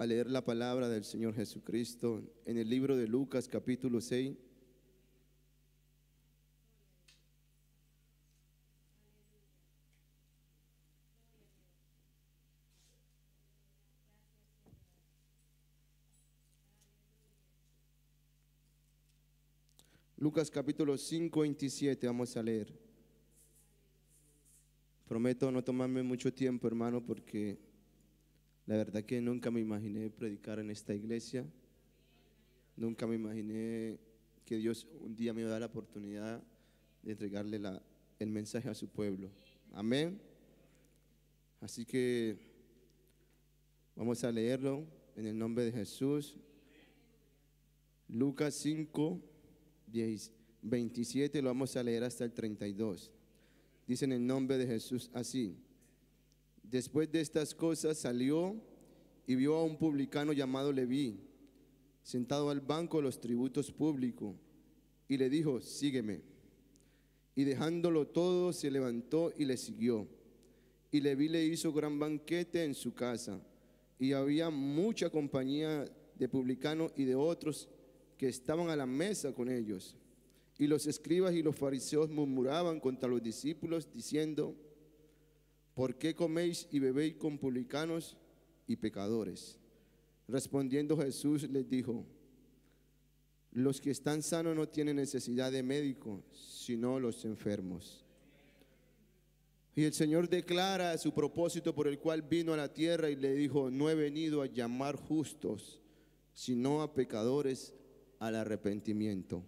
a leer la palabra del Señor Jesucristo en el libro de Lucas capítulo 6. Lucas capítulo 5, 27, vamos a leer. Prometo no tomarme mucho tiempo, hermano, porque la verdad que nunca me imaginé predicar en esta iglesia. Nunca me imaginé que Dios un día me iba a dar la oportunidad de entregarle el mensaje a su pueblo. Amén. Así que vamos a leerlo en el nombre de Jesús. Lucas 5, 27, lo vamos a leer hasta el 32. Dice en el nombre de Jesús así. Después de estas cosas salió y vio a un publicano llamado Leví, sentado al banco de los tributos públicos, y le dijo, sígueme. Y dejándolo todo, se levantó y le siguió. Y Leví le hizo gran banquete en su casa, y había mucha compañía de publicanos y de otros que estaban a la mesa con ellos. Y los escribas y los fariseos murmuraban contra los discípulos, diciendo, ¿por qué coméis y bebéis con publicanos y pecadores? Respondiendo Jesús les dijo, los que están sanos no tienen necesidad de médico, sino los enfermos. Y el Señor declara su propósito por el cual vino a la tierra y le dijo, no he venido a llamar justos, sino a pecadores al arrepentimiento.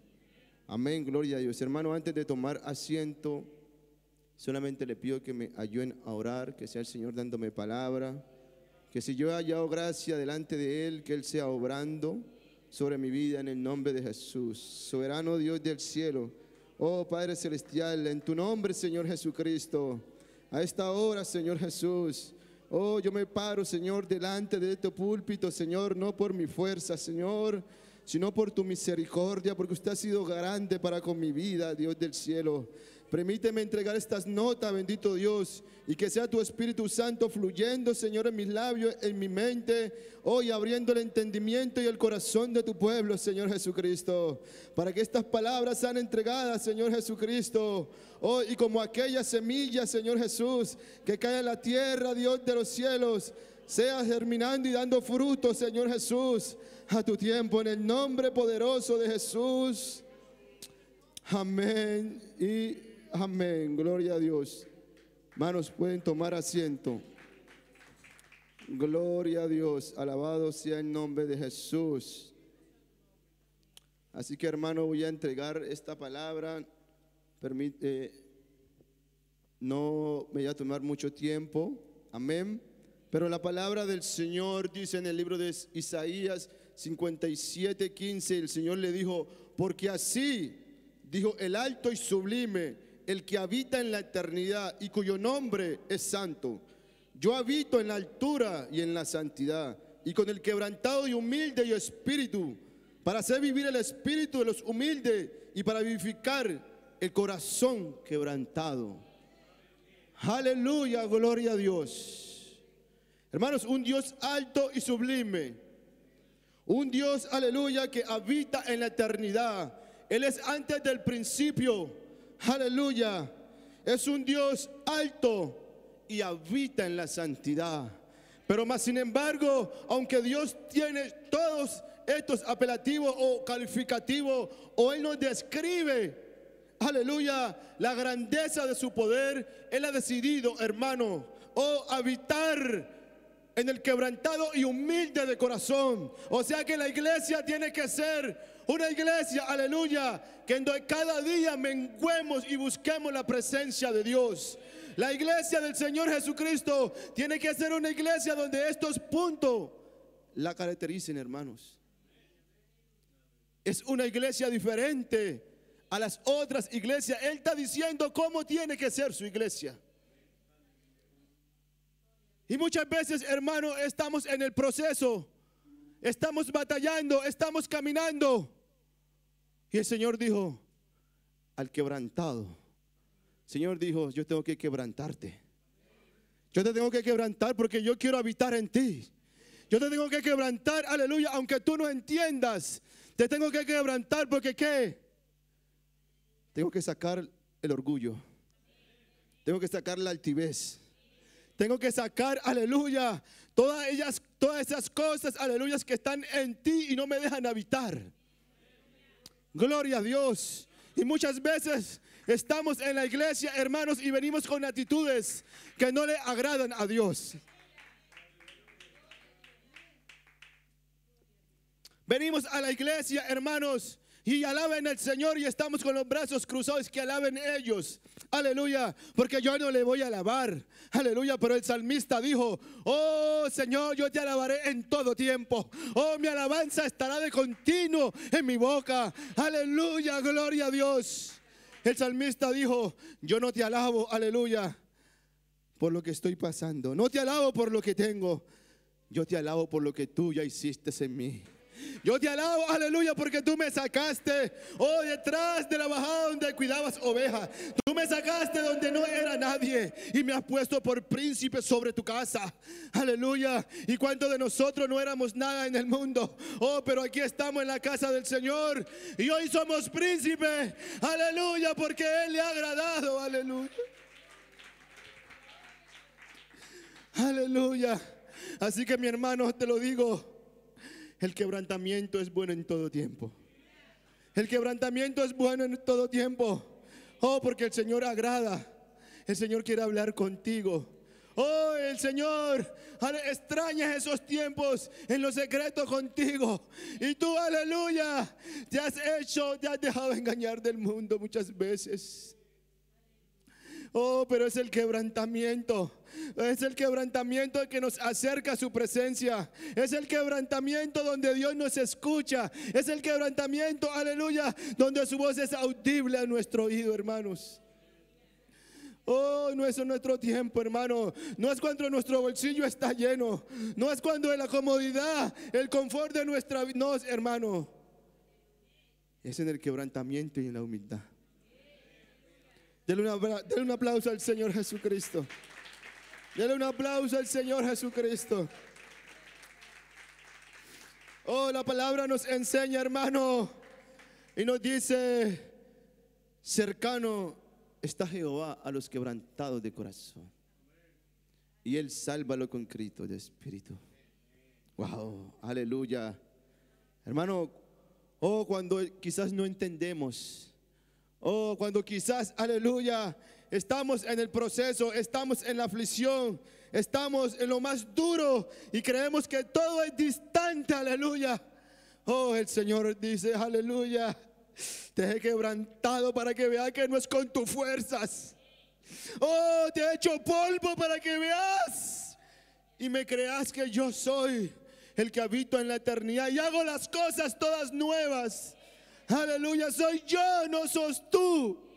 Amén, gloria a Dios. Hermano, antes de tomar asiento, Solamente le pido que me ayuden a orar, que sea el Señor dándome palabra, que si yo he hallado gracia delante de Él, que Él sea obrando sobre mi vida en el nombre de Jesús. Soberano Dios del cielo, oh Padre Celestial, en tu nombre, Señor Jesucristo, a esta hora, Señor Jesús. Oh, yo me paro, Señor, delante de este púlpito, Señor, no por mi fuerza, Señor, sino por tu misericordia, porque usted ha sido grande para con mi vida, Dios del cielo. Permíteme entregar estas notas, bendito Dios, y que sea tu Espíritu Santo fluyendo, Señor, en mis labios, en mi mente, hoy abriendo el entendimiento y el corazón de tu pueblo, Señor Jesucristo, para que estas palabras sean entregadas, Señor Jesucristo, hoy y como aquella semilla, Señor Jesús, que cae en la tierra, Dios de los cielos, sea germinando y dando fruto, Señor Jesús, a tu tiempo, en el nombre poderoso de Jesús. Amén y Amén, gloria a Dios. Manos pueden tomar asiento. Gloria a Dios, alabado sea el nombre de Jesús. Así que hermano, voy a entregar esta palabra. Permite, eh, no me voy a tomar mucho tiempo. Amén. Pero la palabra del Señor dice en el libro de Isaías 57, 15, el Señor le dijo, porque así dijo el alto y sublime el que habita en la eternidad y cuyo nombre es santo. Yo habito en la altura y en la santidad, y con el quebrantado y humilde y espíritu, para hacer vivir el espíritu de los humildes y para vivificar el corazón quebrantado. Aleluya, gloria a Dios. Hermanos, un Dios alto y sublime. Un Dios, aleluya, que habita en la eternidad. Él es antes del principio Aleluya. Es un Dios alto y habita en la santidad. Pero más sin embargo, aunque Dios tiene todos estos apelativos o calificativos, o Él nos describe, aleluya, la grandeza de su poder, Él ha decidido, hermano, o oh, habitar en el quebrantado y humilde de corazón. O sea que la iglesia tiene que ser una iglesia, aleluya, que en cada día menguemos y busquemos la presencia de Dios. La iglesia del Señor Jesucristo tiene que ser una iglesia donde estos puntos la caractericen, hermanos. Es una iglesia diferente a las otras iglesias. Él está diciendo cómo tiene que ser su iglesia. Y muchas veces, hermano, estamos en el proceso estamos batallando, estamos caminando. Y el Señor dijo, al quebrantado. Señor dijo, yo tengo que quebrantarte. Yo te tengo que quebrantar porque yo quiero habitar en ti. Yo te tengo que quebrantar, aleluya, aunque tú no entiendas. Te tengo que quebrantar porque qué? Tengo que sacar el orgullo. Tengo que sacar la altivez. Tengo que sacar, aleluya, Todas ellas, todas esas cosas, aleluyas, que están en ti y no me dejan habitar. Gloria a Dios. Y muchas veces estamos en la iglesia, hermanos, y venimos con actitudes que no le agradan a Dios. Venimos a la iglesia, hermanos, y alaben al Señor y estamos con los brazos cruzados que alaben ellos. Aleluya, porque yo no le voy a alabar. Aleluya, pero el salmista dijo, oh Señor, yo te alabaré en todo tiempo. Oh, mi alabanza estará de continuo en mi boca. Aleluya, gloria a Dios. El salmista dijo, yo no te alabo, aleluya, por lo que estoy pasando. No te alabo por lo que tengo. Yo te alabo por lo que tú ya hiciste en mí. Yo te alabo, aleluya, porque tú me sacaste, oh, detrás de la bajada donde cuidabas ovejas. Tú me sacaste donde no era nadie y me has puesto por príncipe sobre tu casa. Aleluya. Y cuánto de nosotros no éramos nada en el mundo. Oh, pero aquí estamos en la casa del Señor y hoy somos príncipe. Aleluya, porque Él le ha agradado. Aleluya. Aleluya. Así que mi hermano, te lo digo. El quebrantamiento es bueno en todo tiempo. El quebrantamiento es bueno en todo tiempo. Oh, porque el Señor agrada. El Señor quiere hablar contigo. Oh, el Señor extraña esos tiempos en lo secreto contigo. Y tú, aleluya, te has hecho, te has dejado engañar del mundo muchas veces. Oh, pero es el quebrantamiento es el quebrantamiento que nos acerca a su presencia. Es el quebrantamiento donde Dios nos escucha. Es el quebrantamiento, aleluya, donde su voz es audible a nuestro oído, hermanos. Oh, no es en nuestro tiempo, hermano. No es cuando nuestro bolsillo está lleno. No es cuando la comodidad, el confort de nuestra vida. No, hermano. Es en el quebrantamiento y en la humildad. Denle un aplauso al Señor Jesucristo. Dale un aplauso al Señor Jesucristo. Oh, la palabra nos enseña, hermano, y nos dice, cercano está Jehová a los quebrantados de corazón. Y Él sálvalo con Cristo de espíritu. Wow, aleluya. Hermano, oh, cuando quizás no entendemos. Oh, cuando quizás, aleluya, estamos en el proceso, estamos en la aflicción, estamos en lo más duro y creemos que todo es distante, aleluya. Oh, el Señor dice, aleluya, te he quebrantado para que veas que no es con tus fuerzas. Oh, te he hecho polvo para que veas y me creas que yo soy el que habito en la eternidad y hago las cosas todas nuevas. Aleluya, soy yo, no sos tú.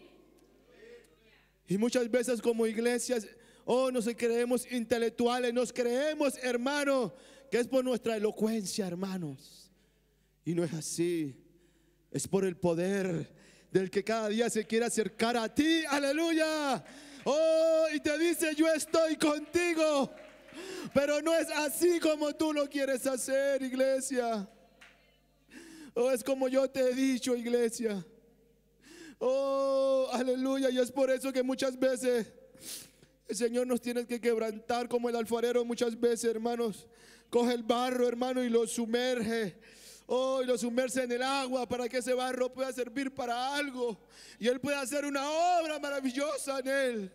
Y muchas veces como iglesias, oh, nos creemos intelectuales, nos creemos, hermano, que es por nuestra elocuencia, hermanos. Y no es así. Es por el poder del que cada día se quiere acercar a ti. Aleluya. Oh, y te dice, yo estoy contigo. Pero no es así como tú lo quieres hacer, iglesia. Oh, es como yo te he dicho, iglesia. Oh, aleluya. Y es por eso que muchas veces el Señor nos tiene que quebrantar como el alfarero muchas veces, hermanos. Coge el barro, hermano, y lo sumerge. Oh, y lo sumerge en el agua para que ese barro pueda servir para algo. Y Él pueda hacer una obra maravillosa en Él.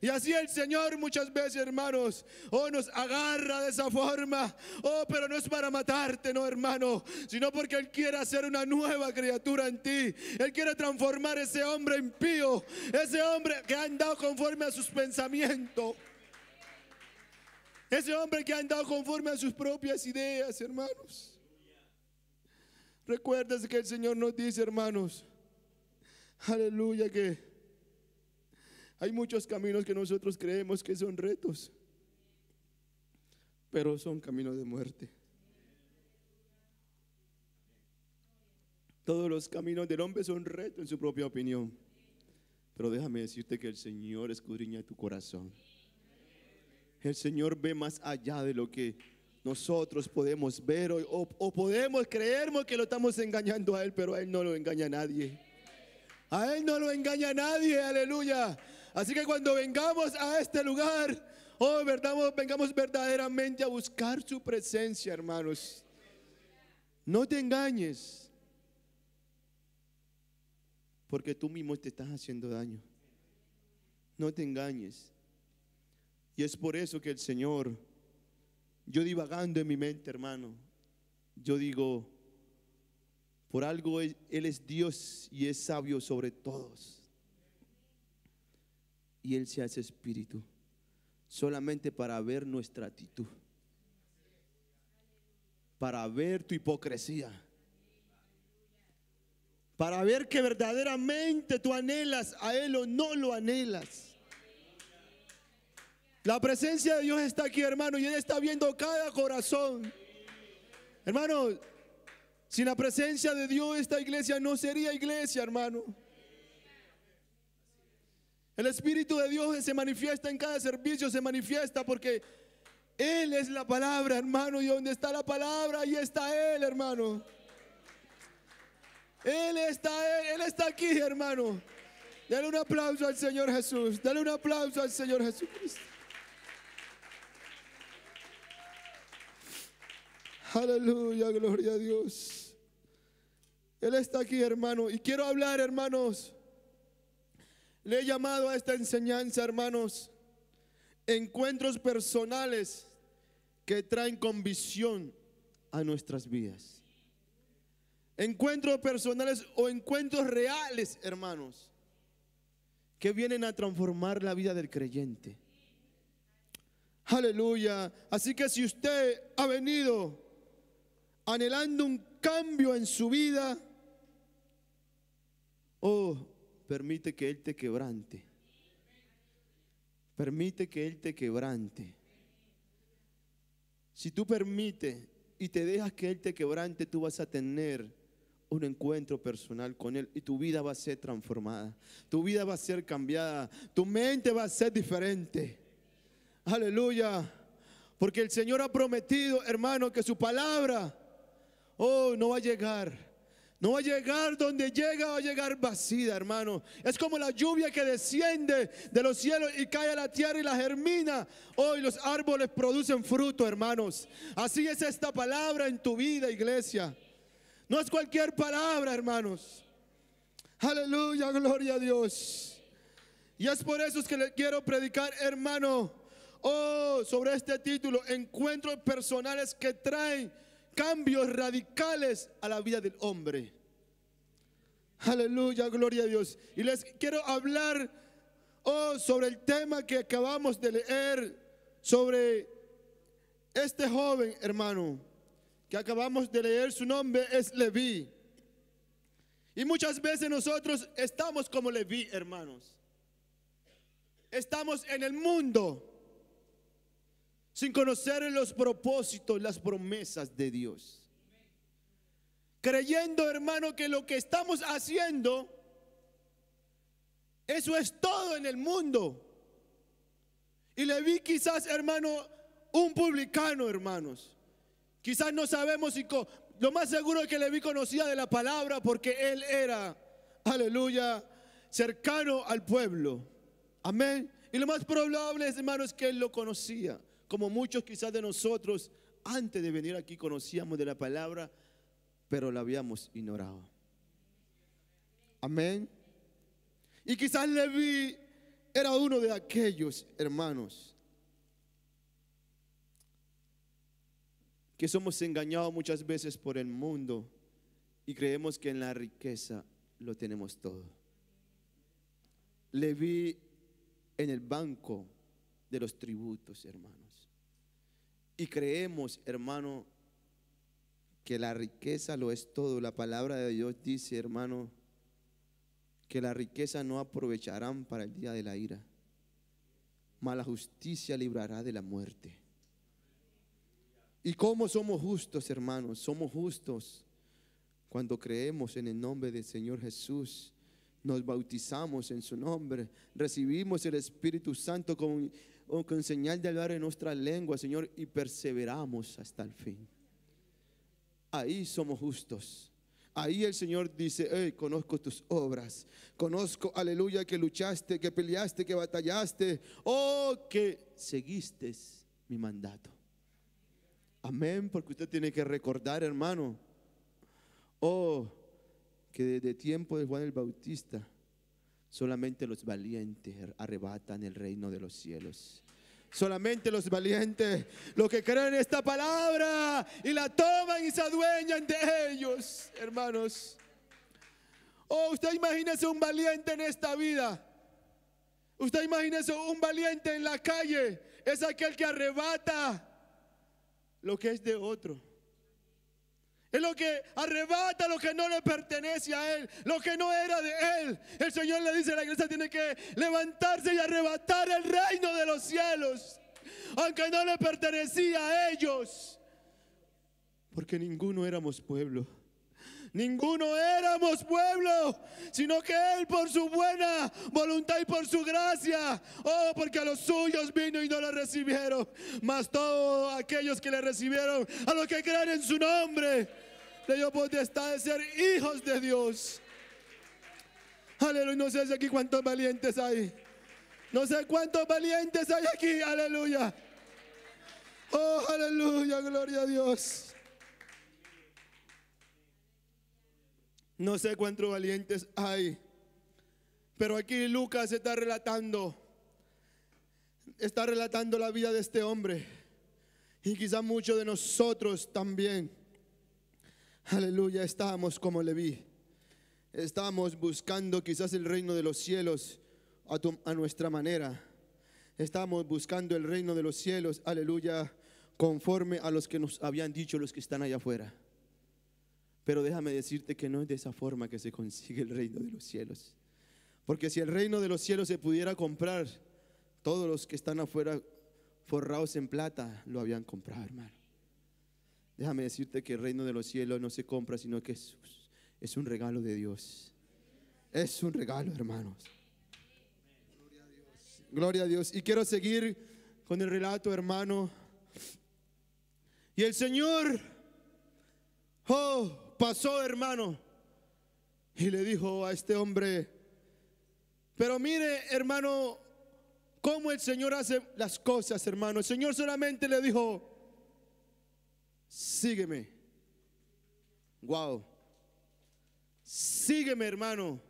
Y así el Señor muchas veces, hermanos, oh, nos agarra de esa forma. Oh, pero no es para matarte, no, hermano, sino porque Él quiere hacer una nueva criatura en ti. Él quiere transformar ese hombre impío, ese hombre que ha andado conforme a sus pensamientos. Ese hombre que ha andado conforme a sus propias ideas, hermanos. Recuerda que el Señor nos dice, hermanos, aleluya, que hay muchos caminos que nosotros creemos que son retos, pero son caminos de muerte. Todos los caminos del hombre son retos en su propia opinión. Pero déjame decirte que el Señor escudriña tu corazón. El Señor ve más allá de lo que nosotros podemos ver o, o, podemos creernos que lo estamos engañando a Él, pero a Él no lo engaña a nadie. A Él no lo engaña a nadie, aleluya. Así que cuando vengamos a este lugar, oh, verdad, vengamos verdaderamente a buscar su presencia, hermanos. No te engañes, porque tú mismo te estás haciendo daño. No te engañes. Y es por eso que el Señor, yo divagando en mi mente, hermano, yo digo, por algo Él es Dios y es sabio sobre todos y Él se hace espíritu, solamente para ver nuestra actitud, para ver tu hipocresía, para ver que verdaderamente tú anhelas a Él o no lo anhelas. La presencia de Dios está aquí, hermano, y Él está viendo cada corazón. Hermano, sin la presencia de Dios esta iglesia no sería iglesia, hermano. El Espíritu de Dios se manifiesta en cada servicio, se manifiesta porque Él es la palabra, hermano. Y donde está la palabra, ahí está Él, hermano. Él está, Él, está aquí, hermano. Dale un aplauso al Señor Jesús. Dale un aplauso al Señor Jesucristo. Aleluya, gloria a Dios. Él está aquí, hermano. Y quiero hablar, hermanos, le he llamado a esta enseñanza, hermanos, encuentros personales que traen convicción a nuestras vidas. Encuentros personales o encuentros reales, hermanos, que vienen a transformar la vida del creyente. Aleluya. Así que si usted ha venido anhelando un cambio en su vida, oh, Permite que Él te quebrante. Permite que Él te quebrante. Si tú permites y te dejas que Él te quebrante, tú vas a tener un encuentro personal con Él y tu vida va a ser transformada, tu vida va a ser cambiada, tu mente va a ser diferente. Aleluya. Porque el Señor ha prometido, hermano, que su palabra, oh, no va a llegar no va a llegar donde llega, va a llegar vacía, hermano. Es como la lluvia que desciende de los cielos y cae a la tierra y la germina. Hoy los árboles producen fruto, hermanos. Así es esta palabra en tu vida, iglesia. No es cualquier palabra, hermanos. Aleluya, gloria a Dios. Y es por eso que le quiero predicar, hermano. Oh, sobre este título, encuentros personales que traen cambios radicales a la vida del hombre. Aleluya, gloria a Dios. Y les quiero hablar oh, sobre el tema que acabamos de leer, sobre este joven hermano que acabamos de leer, su nombre es Leví. Y muchas veces nosotros estamos como Leví, hermanos. Estamos en el mundo sin conocer los propósitos, las promesas de Dios. Creyendo, hermano, que lo que estamos haciendo, eso es todo en el mundo. Y le vi quizás, hermano, un publicano, hermanos. Quizás no sabemos si lo más seguro es que le vi conocida de la palabra porque él era, aleluya, cercano al pueblo. Amén. Y lo más probable, hermanos, es que él lo conocía como muchos quizás de nosotros antes de venir aquí conocíamos de la palabra, pero la habíamos ignorado. Amén. Y quizás Levi era uno de aquellos hermanos que somos engañados muchas veces por el mundo y creemos que en la riqueza lo tenemos todo. Levi en el banco de los tributos, hermanos. Y creemos, hermano, que la riqueza lo es todo. La palabra de Dios dice, hermano, que la riqueza no aprovecharán para el día de la ira, mas la justicia librará de la muerte. ¿Y cómo somos justos, hermanos? Somos justos cuando creemos en el nombre del Señor Jesús, nos bautizamos en su nombre, recibimos el Espíritu Santo con o con señal de hablar en nuestra lengua, Señor, y perseveramos hasta el fin. Ahí somos justos. Ahí el Señor dice, hey, conozco tus obras, conozco, aleluya, que luchaste, que peleaste, que batallaste, oh, que seguiste mi mandato. Amén, porque usted tiene que recordar, hermano, oh, que desde tiempo de Juan el Bautista, Solamente los valientes arrebatan el reino de los cielos. Solamente los valientes, los que creen esta palabra y la toman y se adueñan de ellos, hermanos. Oh, usted imagínese un valiente en esta vida. Usted imagínese un valiente en la calle. Es aquel que arrebata lo que es de otro. Es lo que arrebata lo que no le pertenece a Él, lo que no era de Él. El Señor le dice a la iglesia tiene que levantarse y arrebatar el reino de los cielos, aunque no le pertenecía a ellos, porque ninguno éramos pueblo. Ninguno éramos pueblo, sino que Él por su buena voluntad y por su gracia, oh, porque a los suyos vino y no le recibieron, mas todos aquellos que le recibieron, a los que creen en su nombre, le dio potestad de ser hijos de Dios. Aleluya, no sé si aquí cuántos valientes hay. No sé cuántos valientes hay aquí, aleluya. Oh, aleluya, gloria a Dios. No sé cuántos valientes hay. Pero aquí Lucas está relatando, está relatando la vida de este hombre. Y quizá muchos de nosotros también. Aleluya, estamos como vi. estamos buscando quizás el reino de los cielos a, a nuestra manera. Estamos buscando el reino de los cielos, aleluya, conforme a los que nos habían dicho los que están allá afuera. Pero déjame decirte que no es de esa forma que se consigue el reino de los cielos. Porque si el reino de los cielos se pudiera comprar, todos los que están afuera forrados en plata lo habían comprado, hermano. Déjame decirte que el reino de los cielos no se compra, sino que es, un regalo de Dios. Es un regalo, hermanos. Gloria a Dios. Gloria a Dios. Y quiero seguir con el relato, hermano. Y el Señor, oh, pasó, hermano, y le dijo a este hombre, pero mire, hermano, cómo el Señor hace las cosas, hermano. El Señor solamente le dijo, sígueme. Wow. Sígueme, hermano.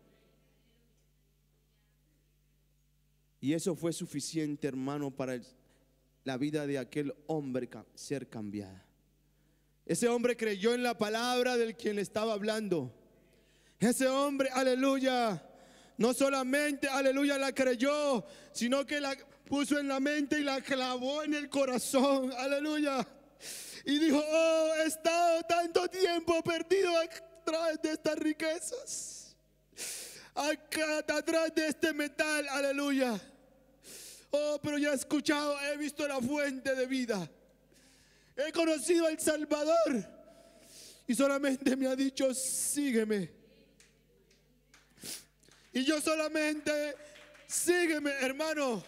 Y eso fue suficiente, hermano, para la vida de aquel hombre ser cambiada. Ese hombre creyó en la palabra del quien estaba hablando. Ese hombre, aleluya, no solamente, aleluya, la creyó, sino que la puso en la mente y la clavó en el corazón. Aleluya. Y dijo, oh, he estado tanto tiempo perdido atrás de estas riquezas. Acá, atrás de este metal. Aleluya. Oh, pero ya he escuchado, he visto la fuente de vida. He conocido al Salvador. Y solamente me ha dicho, sígueme. Y yo solamente, sígueme, hermano.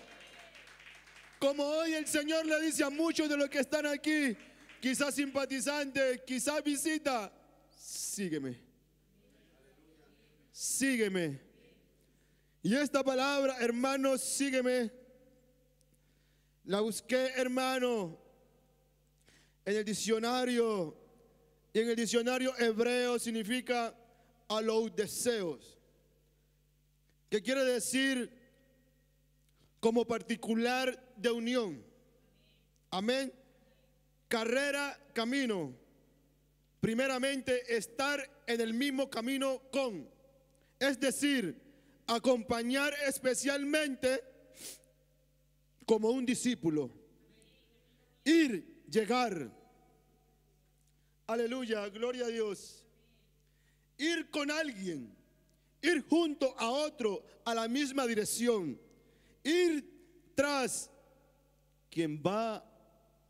Como hoy el Señor le dice a muchos de los que están aquí, quizás simpatizantes, quizás visita, sígueme. Sígueme. Y esta palabra, hermano, sígueme. La busqué, hermano, en el diccionario, y en el diccionario hebreo significa a los deseos, ¿Qué quiere decir como particular de unión. Amén. Carrera, camino. Primeramente, estar en el mismo camino con. Es decir, acompañar especialmente como un discípulo. Ir llegar. Aleluya, gloria a Dios. Ir con alguien, ir junto a otro a la misma dirección, ir tras quien va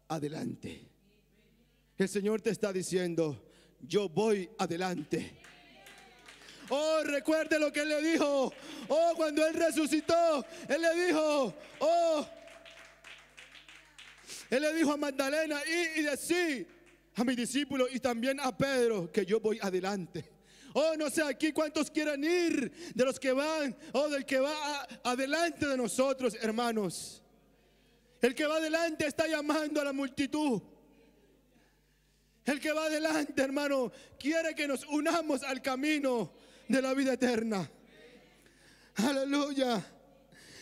adelante. El Señor te está diciendo, yo voy adelante. Oh, recuerde lo que él le dijo. Oh, cuando él resucitó, él le dijo, oh, él le dijo a Magdalena, y, y decí a mis discípulos y también a Pedro que yo voy adelante. Oh, no sé aquí cuántos quieren ir de los que van, o oh, del que va adelante de nosotros, hermanos. El que va adelante está llamando a la multitud. El que va adelante, hermano, quiere que nos unamos al camino de la vida eterna. Aleluya.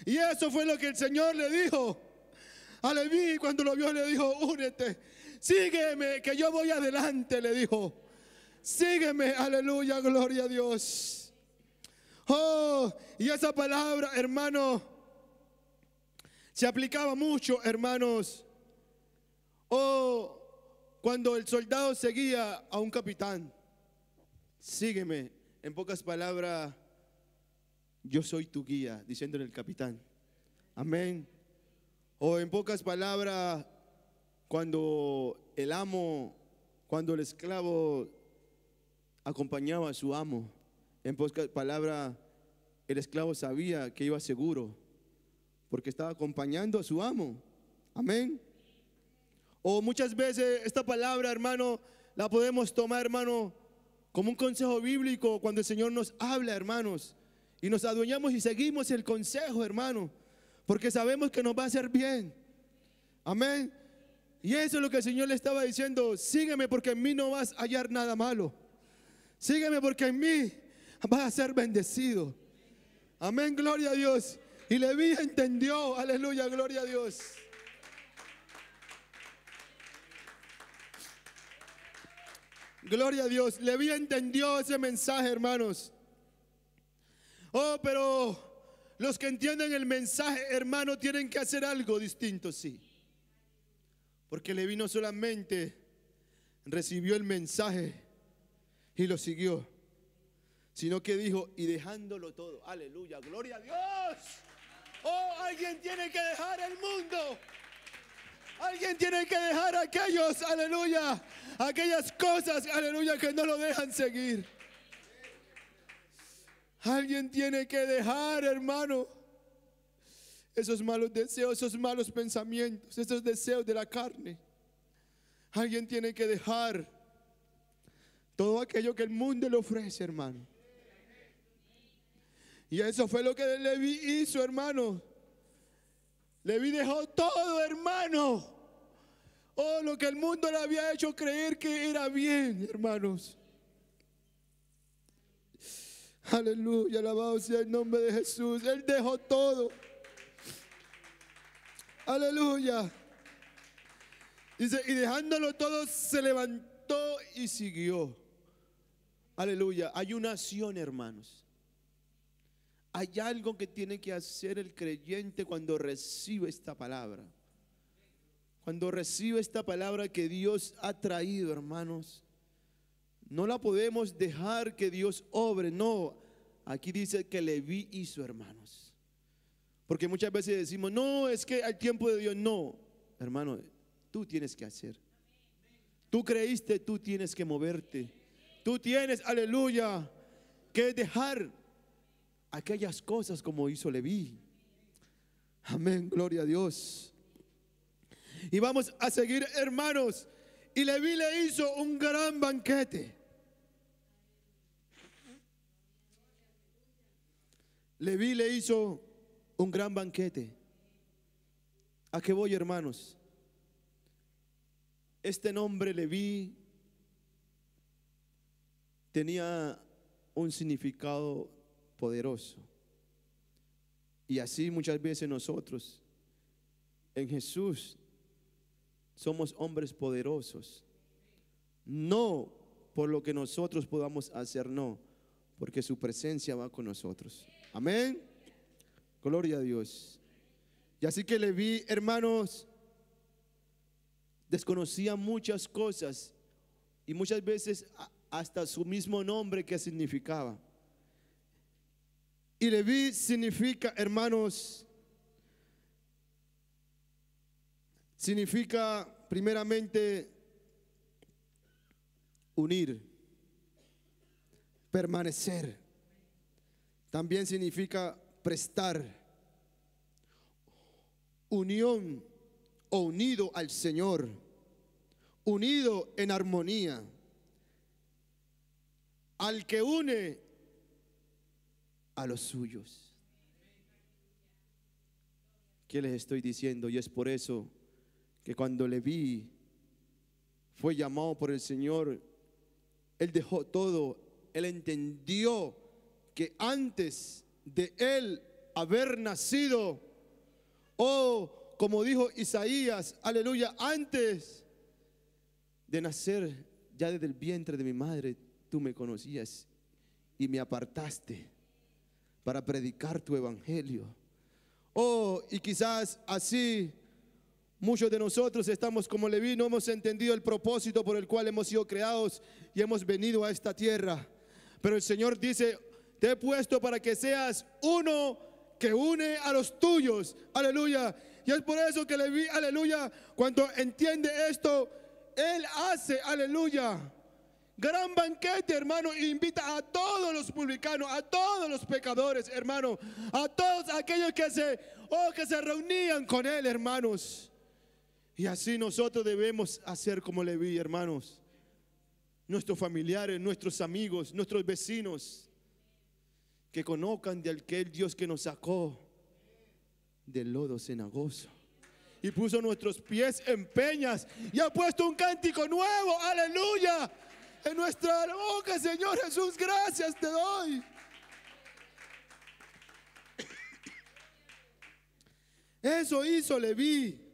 Y eso fue lo que el Señor le dijo Aleluya, cuando lo vio le dijo, únete, sígueme, que yo voy adelante, le dijo. Sígueme, aleluya, gloria a Dios. Oh, y esa palabra, hermano, se aplicaba mucho, hermanos. Oh, cuando el soldado seguía a un capitán, sígueme, en pocas palabras, yo soy tu guía, diciéndole el capitán. Amén. O en pocas palabras, cuando el amo, cuando el esclavo acompañaba a su amo, en pocas palabras, el esclavo sabía que iba seguro, porque estaba acompañando a su amo. Amén. O muchas veces esta palabra, hermano, la podemos tomar, hermano, como un consejo bíblico cuando el Señor nos habla, hermanos. Y nos adueñamos y seguimos el consejo, hermano porque sabemos que nos va a hacer bien. Amén. Y eso es lo que el Señor le estaba diciendo, sígueme porque en mí no vas a hallar nada malo. Sígueme porque en mí vas a ser bendecido. Amén, gloria a Dios. Y Leví entendió, aleluya, gloria a Dios. Gloria a Dios. vi entendió ese mensaje, hermanos. Oh, pero los que entienden el mensaje, hermano, tienen que hacer algo distinto, sí. Porque le no solamente recibió el mensaje y lo siguió, sino que dijo, y dejándolo todo, aleluya, gloria a Dios. Oh, alguien tiene que dejar el mundo. Alguien tiene que dejar aquellos, aleluya, aquellas cosas, aleluya, que no lo dejan seguir. Alguien tiene que dejar, hermano, esos malos deseos, esos malos pensamientos, esos deseos de la carne. Alguien tiene que dejar todo aquello que el mundo le ofrece, hermano. Y eso fue lo que Levi hizo, hermano. Levi dejó todo, hermano. Oh, lo que el mundo le había hecho creer que era bien, hermanos. Aleluya, alabado sea el nombre de Jesús. Él dejó todo. Aleluya. Dice, y dejándolo todo, se levantó y siguió. Aleluya. Hay una acción, hermanos. Hay algo que tiene que hacer el creyente cuando recibe esta palabra. Cuando recibe esta palabra que Dios ha traído, hermanos. No la podemos dejar que Dios obre, no. Aquí dice que Levi hizo, hermanos. Porque muchas veces decimos, no, es que al tiempo de Dios, no. Hermano, tú tienes que hacer. Tú creíste, tú tienes que moverte. Tú tienes, aleluya, que dejar aquellas cosas como hizo Leví. Amén, gloria a Dios. Y vamos a seguir, hermanos. Y Leví le hizo un gran banquete. Leví le hizo un gran banquete. ¿A qué voy, hermanos? Este nombre Leví tenía un significado poderoso. Y así muchas veces nosotros en Jesús somos hombres poderosos. No por lo que nosotros podamos hacer, no, porque su presencia va con nosotros. Amén. Gloria a Dios. Y así que le vi, hermanos, desconocía muchas cosas y muchas veces hasta su mismo nombre que significaba. Y vi significa, hermanos, significa primeramente unir, permanecer. También significa prestar unión o unido al Señor, unido en armonía. Al que une a los suyos. ¿Qué les estoy diciendo? Y es por eso que cuando le vi, fue llamado por el Señor, él dejó todo, él entendió que antes de él haber nacido, oh, como dijo Isaías, aleluya, antes de nacer ya desde el vientre de mi madre, tú me conocías y me apartaste para predicar tu evangelio. Oh, y quizás así muchos de nosotros estamos como Leví, no hemos entendido el propósito por el cual hemos sido creados y hemos venido a esta tierra. Pero el Señor dice, te he puesto para que seas uno que une a los tuyos. Aleluya. Y es por eso que le vi, aleluya, cuando entiende esto, Él hace, aleluya, gran banquete, hermano, e invita a todos los publicanos, a todos los pecadores, hermano, a todos aquellos que se, oh, que se reunían con Él, hermanos. Y así nosotros debemos hacer como le vi, hermanos. Nuestros familiares, nuestros amigos, nuestros vecinos, que conozcan de aquel Dios que nos sacó del lodo cenagoso y puso nuestros pies en peñas y ha puesto un cántico nuevo, aleluya, en nuestra boca, Señor Jesús, gracias te doy. Eso hizo Leví.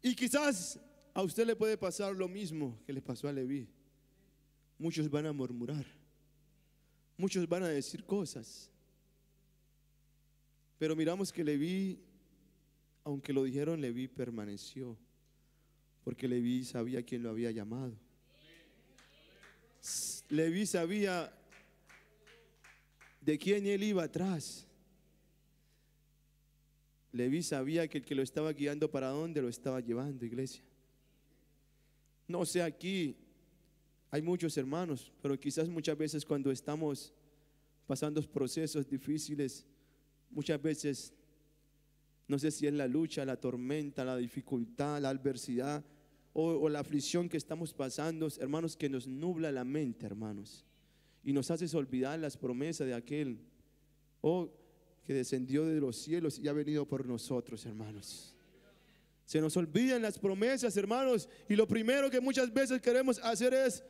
Y quizás a usted le puede pasar lo mismo que le pasó a Leví. Muchos van a murmurar. Muchos van a decir cosas. Pero miramos que Levi, aunque lo dijeron, Levi permaneció. Porque Levi sabía quién lo había llamado. levi sabía de quién él iba atrás. levi sabía que el que lo estaba guiando para dónde lo estaba llevando, iglesia. No sé aquí hay muchos hermanos, pero quizás muchas veces cuando estamos pasando procesos difíciles, muchas veces, no sé si es la lucha, la tormenta, la dificultad, la adversidad o, la aflicción que estamos pasando, hermanos, que nos nubla la mente, hermanos, y nos hace olvidar las promesas de aquel oh, que descendió de los cielos y ha venido por nosotros, hermanos. Se nos olvidan las promesas, hermanos, y lo primero que muchas veces queremos hacer es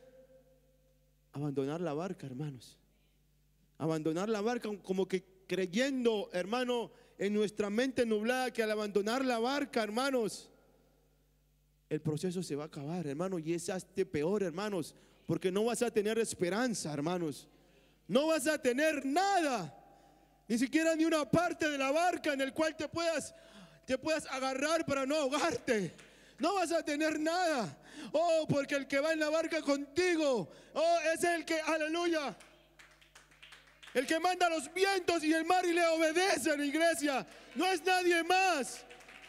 abandonar la barca, hermanos. Abandonar la barca como que creyendo, hermano, en nuestra mente nublada que al abandonar la barca, hermanos, el proceso se va a acabar, hermano, y es hasta peor, hermanos, porque no vas a tener esperanza, hermanos. No vas a tener nada, ni siquiera ni una parte de la barca en el cual te puedas te puedas agarrar para no ahogarte. No vas a tener nada. Oh, porque el que va en la barca contigo, oh, es el que, aleluya. El que manda los vientos y el mar y le obedecen, iglesia. No es nadie más.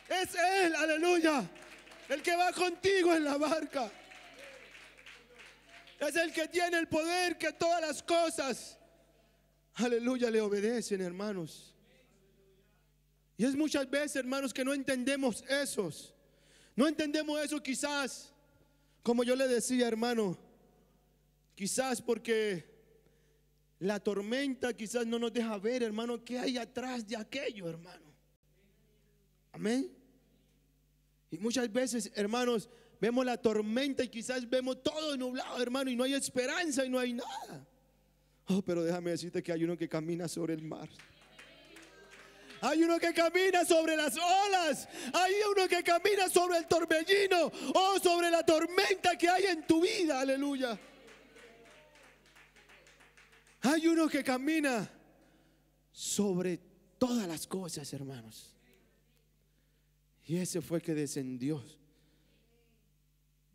Es Él, aleluya. El que va contigo en la barca. Es el que tiene el poder que todas las cosas, aleluya, le obedecen, hermanos. Y es muchas veces, hermanos, que no entendemos eso. No entendemos eso quizás como yo le decía, hermano, quizás porque la tormenta quizás no nos deja ver, hermano, qué hay atrás de aquello, hermano. Amén. Y muchas veces, hermanos, vemos la tormenta y quizás vemos todo nublado, hermano, y no hay esperanza y no hay nada. Oh, pero déjame decirte que hay uno que camina sobre el mar. Hay uno que camina sobre las olas. Hay uno que camina sobre el torbellino o oh, sobre la tormenta que hay en tu vida. Aleluya. Hay uno que camina sobre todas las cosas, hermanos. Y ese fue que descendió.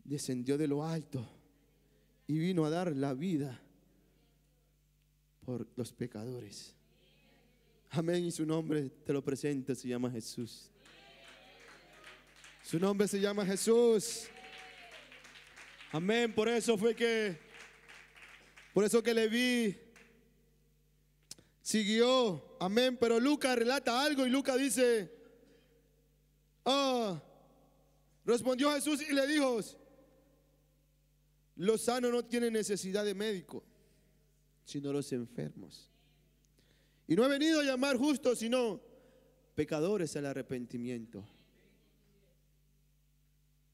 Descendió de lo alto y vino a dar la vida por los pecadores. Amén. Y su nombre te lo presenta. se llama Jesús. Su nombre se llama Jesús. Amén. Por eso fue que, por eso que le vi siguió. Amén. Pero Lucas relata algo y Lucas dice, ah, respondió Jesús y le dijo, los sanos no tienen necesidad de médico, sino los enfermos. Y no he venido a llamar justos, sino pecadores al arrepentimiento.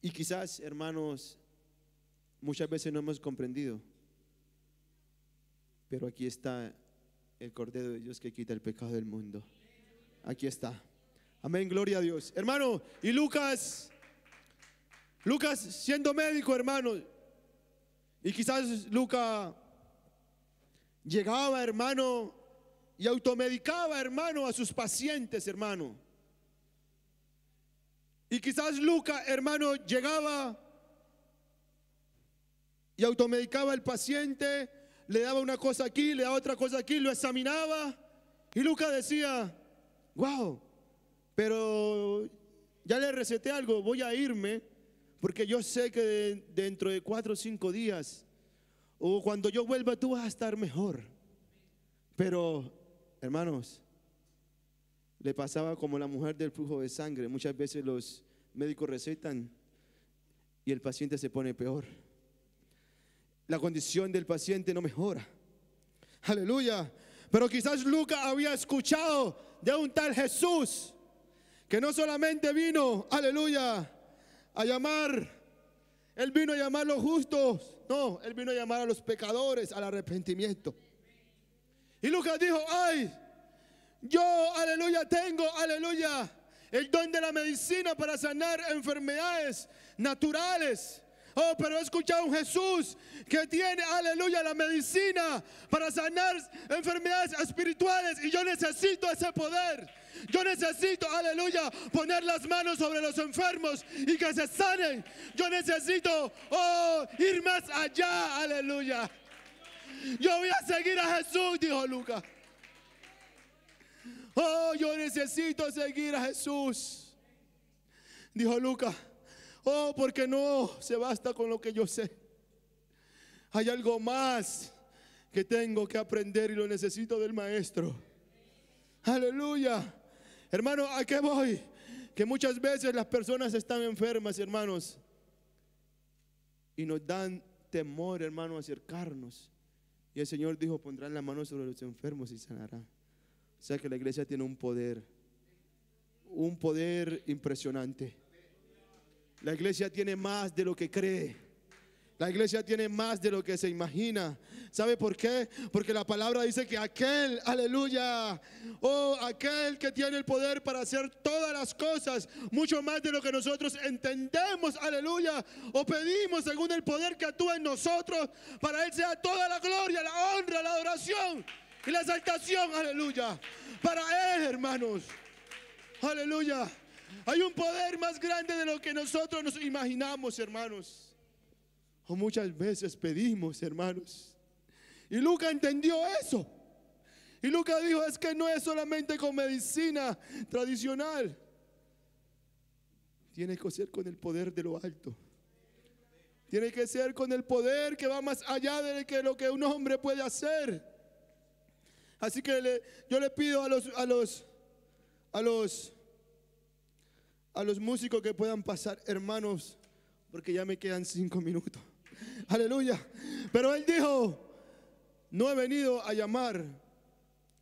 Y quizás, hermanos, muchas veces no hemos comprendido, pero aquí está el Cordero de Dios que quita el pecado del mundo. Aquí está. Amén, gloria a Dios. Hermano, y Lucas, Lucas siendo médico, hermano, y quizás Lucas llegaba, hermano, y automedicaba, hermano, a sus pacientes, hermano. Y quizás Luca, hermano, llegaba y automedicaba al paciente, le daba una cosa aquí, le daba otra cosa aquí, lo examinaba. Y Luca decía, wow, pero ya le receté algo, voy a irme, porque yo sé que dentro de cuatro o cinco días, o cuando yo vuelva, tú vas a estar mejor. Pero hermanos, le pasaba como la mujer del flujo de sangre. Muchas veces los médicos recetan y el paciente se pone peor. La condición del paciente no mejora. Aleluya. Pero quizás Lucas había escuchado de un tal Jesús que no solamente vino, aleluya, a llamar, él vino a llamar a los justos, no, él vino a llamar a los pecadores al arrepentimiento. Y Lucas dijo, ay, yo, aleluya, tengo, aleluya, el don de la medicina para sanar enfermedades naturales. Oh, pero he escuchado a un Jesús que tiene, aleluya, la medicina para sanar enfermedades espirituales. Y yo necesito ese poder. Yo necesito, aleluya, poner las manos sobre los enfermos y que se sanen. Yo necesito, oh, ir más allá, aleluya. Yo voy a seguir a Jesús, dijo Lucas. Oh, yo necesito seguir a Jesús. Dijo Lucas. Oh, porque no se basta con lo que yo sé. Hay algo más que tengo que aprender y lo necesito del maestro. Aleluya. Hermano, ¿a qué voy? Que muchas veces las personas están enfermas, hermanos. Y nos dan temor, hermano, acercarnos. Y el Señor dijo, pondrán la mano sobre los enfermos y sanará. O sea que la iglesia tiene un poder, un poder impresionante. La iglesia tiene más de lo que cree. La iglesia tiene más de lo que se imagina. ¿Sabe por qué? Porque la palabra dice que aquel, aleluya, oh, aquel que tiene el poder para hacer todas las cosas, mucho más de lo que nosotros entendemos, aleluya, o pedimos según el poder que actúa en nosotros, para Él sea toda la gloria, la honra, la adoración y la exaltación, aleluya. Para Él, hermanos, aleluya. Hay un poder más grande de lo que nosotros nos imaginamos, hermanos muchas veces pedimos, hermanos. Y Luca entendió eso. Y Luca dijo, es que no es solamente con medicina tradicional. Tiene que ser con el poder de lo alto. Tiene que ser con el poder que va más allá de lo que un hombre puede hacer. Así que yo le pido a los, a los, a los, a los músicos que puedan pasar, hermanos, porque ya me quedan cinco minutos. Aleluya. Pero él dijo, no he venido a llamar,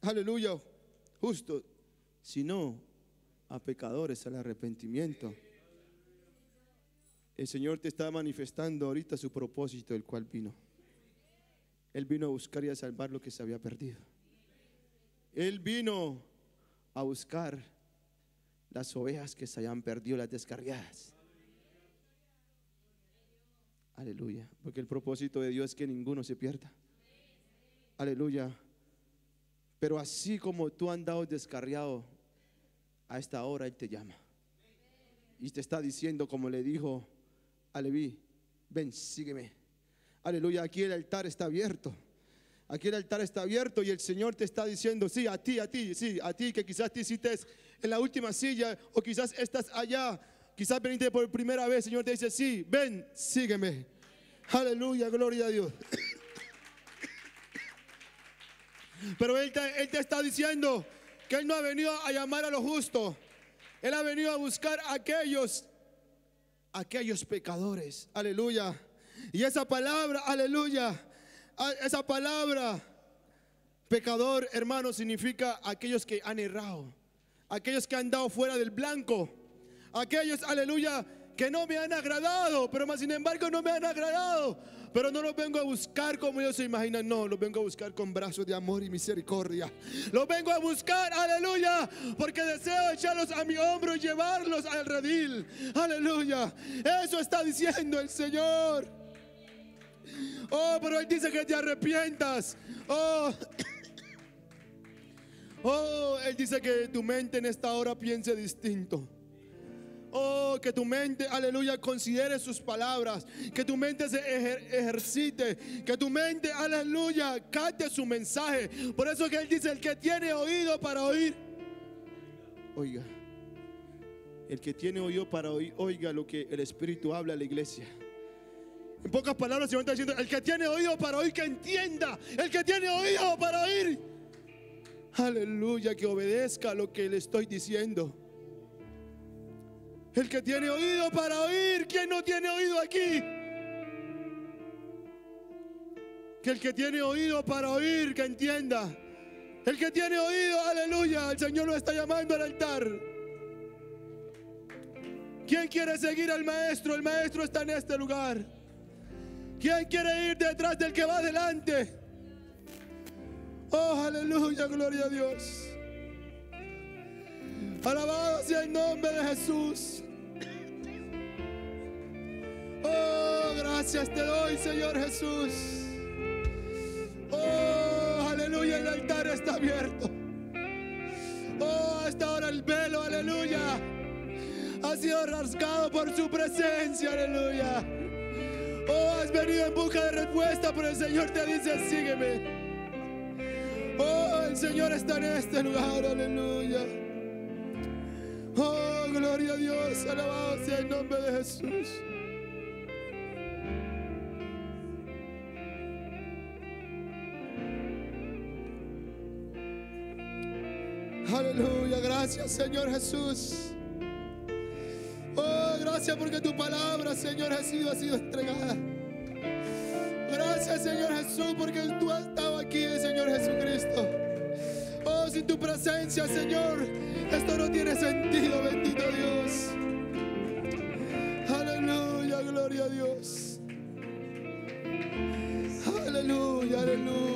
aleluya, justo, sino a pecadores al arrepentimiento. El Señor te está manifestando ahorita su propósito, el cual vino. Él vino a buscar y a salvar lo que se había perdido. Él vino a buscar las ovejas que se hayan perdido, las descargadas Aleluya. Porque el propósito de Dios es que ninguno se pierda. Aleluya. Pero así como tú andado descarriado, a esta hora Él te llama. Y te está diciendo, como le dijo a Leví, ven, sígueme. Aleluya, aquí el altar está abierto. Aquí el altar está abierto y el Señor te está diciendo, sí, a ti, a ti, sí, a ti que quizás te hiciste en la última silla o quizás estás allá Quizás veniste por primera vez, Señor te dice, sí, ven, sígueme. Aleluya, gloria a Dios. Pero él te, está diciendo que Él no ha venido a llamar a los justos. Él ha venido a buscar a aquellos, aquellos pecadores. Aleluya. Y esa palabra, aleluya. Esa palabra, pecador, hermano, significa aquellos que han errado. Aquellos que han dado fuera del blanco. Aquellos, aleluya, que no me han agradado, pero más sin embargo no me han agradado. Pero no los vengo a buscar como ellos se imaginan, no, los vengo a buscar con brazos de amor y misericordia. Los vengo a buscar, aleluya, porque deseo echarlos a mi hombro y llevarlos al redil. Aleluya, eso está diciendo el Señor. Oh, pero Él dice que te arrepientas. Oh. oh Él dice que tu mente en esta hora piense distinto. Oh, que tu mente, aleluya, considere sus palabras. Que tu mente se ejercite. Que tu mente, aleluya, cante su mensaje. Por eso que Él dice, el que tiene oído para oír. Oiga, el que tiene oído para oír, oiga lo que el Espíritu habla a la iglesia. En pocas palabras, Señor está diciendo, el que tiene oído para oír, que entienda. El que tiene oído para oír. Aleluya, que obedezca lo que le estoy diciendo. El que tiene oído para oír, ¿quién no tiene oído aquí? Que el que tiene oído para oír, que entienda. El que tiene oído, aleluya, el Señor lo está llamando al altar. ¿Quién quiere seguir al maestro? El maestro está en este lugar. ¿Quién quiere ir detrás del que va adelante? Oh, aleluya, gloria a Dios. Alabado sea el nombre de Jesús. Oh, gracias te doy, Señor Jesús. Oh, aleluya, el altar está abierto. Oh, hasta ahora el velo, aleluya. Ha sido rasgado por su presencia, aleluya. Oh, has venido en busca de respuesta, pero el Señor te dice, sígueme. Oh, el Señor está en este lugar, aleluya. Dios, alabado sea el nombre de Jesús. Aleluya, gracias Señor Jesús. Oh, gracias porque tu palabra, Señor Jesús, ha sido entregada. Gracias Señor Jesús porque tú has estado aquí, Señor Jesucristo. Oh, sin tu presencia, Señor, esto no tiene sentido, bendito Dios. Gloria a Dios. Aleluya, aleluya.